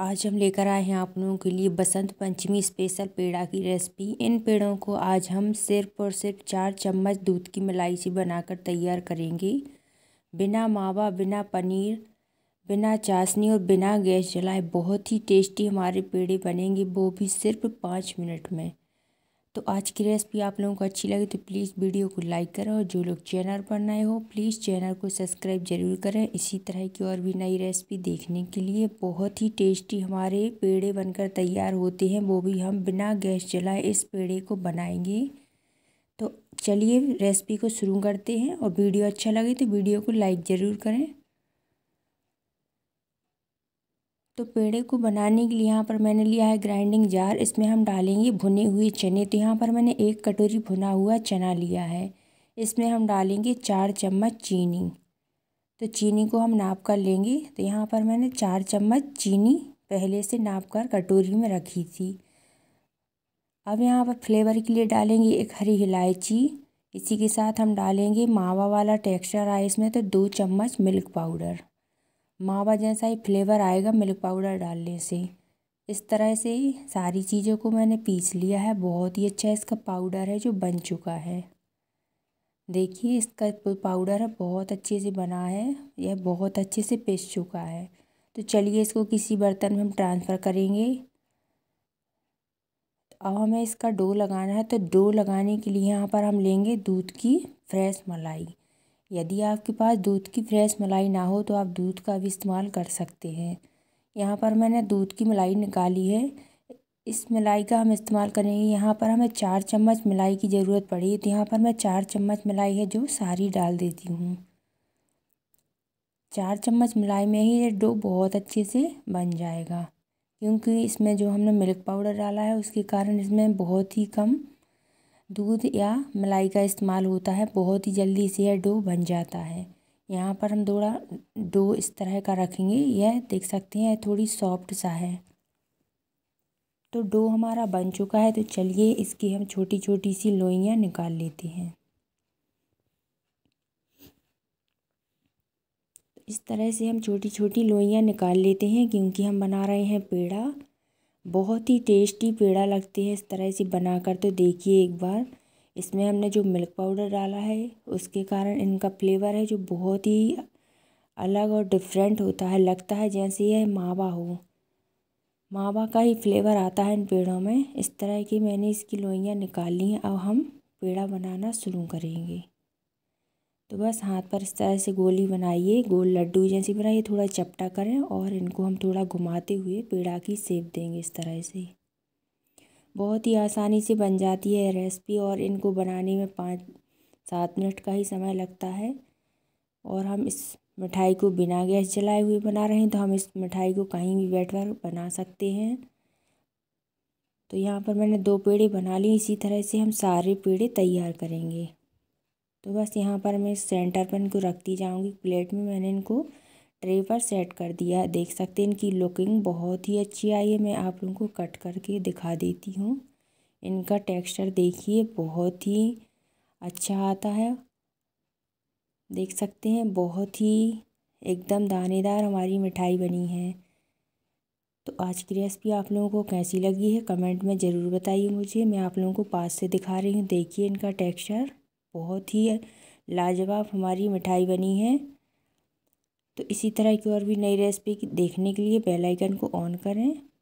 आज हम लेकर आए हैं आप लोगों के लिए बसंत पंचमी स्पेशल पेड़ा की रेसिपी इन पेड़ों को आज हम सिर्फ और सिर्फ चार चम्मच दूध की मलाई से बनाकर तैयार करेंगे बिना मावा बिना पनीर बिना चाशनी और बिना गैस जलाए बहुत ही टेस्टी हमारे पेड़े बनेंगे वो भी सिर्फ पाँच मिनट में तो आज की रेसिपी आप लोगों को अच्छी लगी तो प्लीज़ वीडियो को लाइक करें और जो लोग चैनल पर नए हो प्लीज़ चैनल को सब्सक्राइब ज़रूर करें इसी तरह की और भी नई रेसिपी देखने के लिए बहुत ही टेस्टी हमारे पेड़े बनकर तैयार होते हैं वो भी हम बिना गैस जलाए इस पेड़े को बनाएंगे तो चलिए रेसिपी को शुरू करते हैं और वीडियो अच्छा लगे तो वीडियो को लाइक ज़रूर करें तो पेड़े को बनाने के लिए यहाँ पर मैंने लिया है ग्राइंडिंग जार इसमें हम डालेंगे भुने हुए चने तो यहाँ पर मैंने एक कटोरी भुना हुआ चना लिया है इसमें हम डालेंगे चार चम्मच चीनी तो चीनी को हम नाप कर लेंगे तो यहाँ पर मैंने चार चम्मच चीनी पहले से नाप कर कटोरी में रखी थी अब यहाँ पर फ्लेवर के लिए डालेंगे एक हरी इलायची इसी के साथ हम डालेंगे मावा वाला टेक्सचर आए इसमें तो दो चम्मच मिल्क पाउडर मावा जैसा ही फ्लेवर आएगा मिल्क पाउडर डालने से इस तरह से ही सारी चीज़ों को मैंने पीस लिया है बहुत ही अच्छा इसका पाउडर है जो बन चुका है देखिए इसका पाउडर बहुत अच्छे से बना है यह बहुत अच्छे से पिस चुका है तो चलिए इसको किसी बर्तन में हम ट्रांसफ़र करेंगे अब हमें इसका डो लगाना है तो डो लगाने के लिए यहाँ पर हम लेंगे दूध की फ्रेश मलाई यदि आपके पास दूध की फ्रेश मलाई ना हो तो आप दूध का भी इस्तेमाल कर सकते हैं यहाँ पर मैंने दूध की मलाई निकाली है इस मलाई का हम इस्तेमाल करेंगे यहाँ पर हमें चार चम्मच मलाई की ज़रूरत पड़ी तो यहाँ पर मैं चार चम्मच मलाई है जो सारी डाल देती हूँ चार चम्मच मलाई में ही ये डो बहुत अच्छे से बन जाएगा क्योंकि इसमें जो हमने मिल्क पाउडर डाला है उसके कारण इसमें बहुत ही कम दूध या मलाई का इस्तेमाल होता है बहुत ही जल्दी से यह डो बन जाता है यहाँ पर हम थोड़ा डो इस तरह का रखेंगे यह देख सकते हैं थोड़ी सॉफ्ट सा है तो डो हमारा बन चुका है तो चलिए इसकी हम छोटी छोटी सी लोइयाँ निकाल लेते हैं इस तरह से हम छोटी छोटी लोइयाँ निकाल लेते हैं क्योंकि हम बना रहे हैं पेड़ा बहुत ही टेस्टी पेड़ा लगते हैं इस तरह से बनाकर तो देखिए एक बार इसमें हमने जो मिल्क पाउडर डाला है उसके कारण इनका फ्लेवर है जो बहुत ही अलग और डिफरेंट होता है लगता है जैसे यह मावा हो मावा का ही फ्लेवर आता है इन पेड़ों में इस तरह की मैंने इसकी लोइयाँ निकाल ली हैं अब हम पेड़ा बनाना शुरू करेंगे तो बस हाथ पर इस तरह से गोली बनाइए गोल लड्डू जैसी बनाइए थोड़ा चपटा करें और इनको हम थोड़ा घुमाते हुए पेड़ा की सेप देंगे इस तरह से बहुत ही आसानी से बन जाती है रेसिपी और इनको बनाने में पाँच सात मिनट का ही समय लगता है और हम इस मिठाई को बिना गैस जलाए हुए बना रहे हैं तो हम इस मिठाई को कहीं भी बैठ कर बना सकते हैं तो यहाँ पर मैंने दो पेड़े बना लिए इसी तरह से हम सारे पेड़े तैयार करेंगे तो बस यहाँ पर मैं सेंटर पर इनको रखती जाऊँगी प्लेट में मैंने इनको ट्रे पर सेट कर दिया देख सकते हैं इनकी लुकिंग बहुत ही अच्छी आई है मैं आप लोगों को कट करके दिखा देती हूँ इनका टेक्सचर देखिए बहुत ही अच्छा आता है देख सकते हैं बहुत ही एकदम दानेदार हमारी मिठाई बनी है तो आज की रेसिपी आप लोगों को कैसी लगी है कमेंट में ज़रूर बताइए मुझे मैं आप लोगों को पास से दिखा रही हूँ देखिए इनका टेक्स्चर बहुत ही लाजवाब हमारी मिठाई बनी है तो इसी तरह की और भी नई रेसिपी देखने के लिए बेल आइकन को ऑन करें